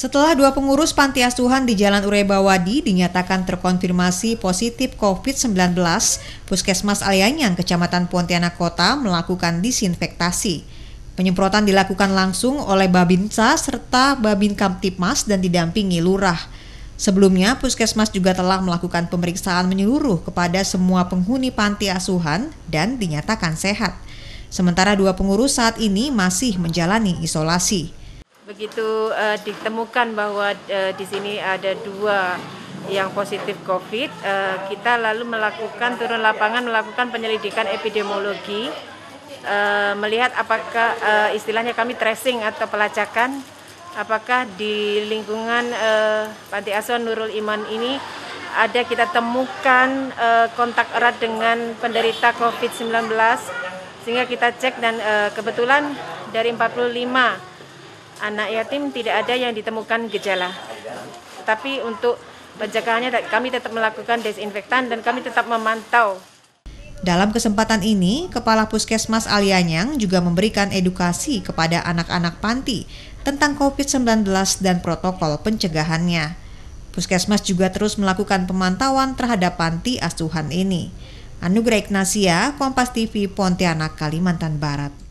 Setelah dua pengurus panti asuhan di Jalan Urebawadi dinyatakan terkonfirmasi positif COVID-19, Puskesmas Alianyang, Kecamatan Pontianak Kota melakukan disinfektasi. Penyemprotan dilakukan langsung oleh Babinsa serta Babin Kamtipmas dan didampingi lurah. Sebelumnya, Puskesmas juga telah melakukan pemeriksaan menyeluruh kepada semua penghuni panti asuhan dan dinyatakan sehat. Sementara dua pengurus saat ini masih menjalani isolasi begitu uh, ditemukan bahwa uh, di sini ada dua yang positif COVID, uh, kita lalu melakukan turun lapangan melakukan penyelidikan epidemiologi, uh, melihat apakah uh, istilahnya kami tracing atau pelacakan, apakah di lingkungan uh, panti asuhan Nurul Iman ini ada kita temukan uh, kontak erat dengan penderita COVID-19 sehingga kita cek dan uh, kebetulan dari 45 anak yatim tidak ada yang ditemukan gejala. Tapi untuk pencegahannya kami tetap melakukan desinfektan dan kami tetap memantau. Dalam kesempatan ini, Kepala Puskesmas Alianyang juga memberikan edukasi kepada anak-anak panti tentang COVID-19 dan protokol pencegahannya. Puskesmas juga terus melakukan pemantauan terhadap panti asuhan ini. Anugerah Ignasia, Kompas TV, Pontianak, Kalimantan Barat.